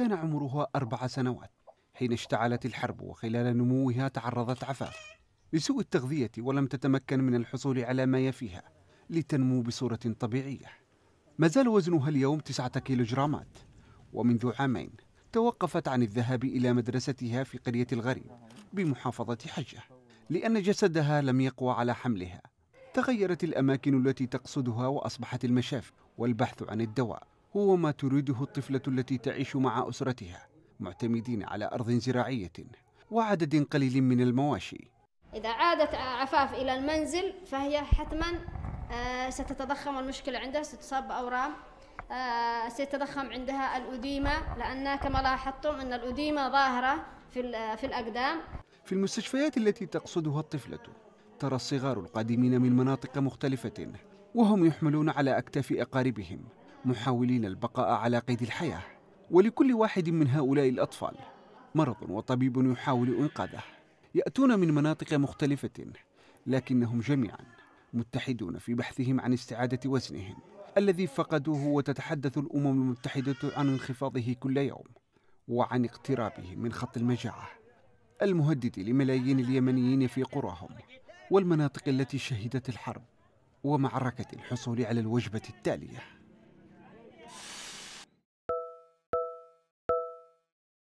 كان عمرها أربع سنوات حين اشتعلت الحرب وخلال نموها تعرضت عفاف لسوء التغذية ولم تتمكن من الحصول على ما يفيها لتنمو بصورة طبيعية ما زال وزنها اليوم تسعة كيلوغرامات ومنذ عامين توقفت عن الذهاب إلى مدرستها في قرية الغريب بمحافظة حجة لأن جسدها لم يقوى على حملها تغيرت الأماكن التي تقصدها وأصبحت المشافي والبحث عن الدواء هو ما تريده الطفلة التي تعيش مع أسرتها معتمدين على أرض زراعية وعدد قليل من المواشي إذا عادت عفاف إلى المنزل فهي حتما آه، ستتضخم المشكلة عندها ستصاب بأورام آه، سيتضخم عندها الأديمة لأن كما لاحظتم أن الأديمة ظاهرة في, في الأقدام في المستشفيات التي تقصدها الطفلة ترى الصغار القادمين من مناطق مختلفة وهم يحملون على أكتاف أقاربهم محاولين البقاء على قيد الحياه ولكل واحد من هؤلاء الاطفال مرض وطبيب يحاول انقاذه ياتون من مناطق مختلفه لكنهم جميعا متحدون في بحثهم عن استعاده وزنهم الذي فقدوه وتتحدث الامم المتحده عن انخفاضه كل يوم وعن اقترابه من خط المجاعه المهدد لملايين اليمنيين في قراهم والمناطق التي شهدت الحرب ومعركه الحصول على الوجبه التاليه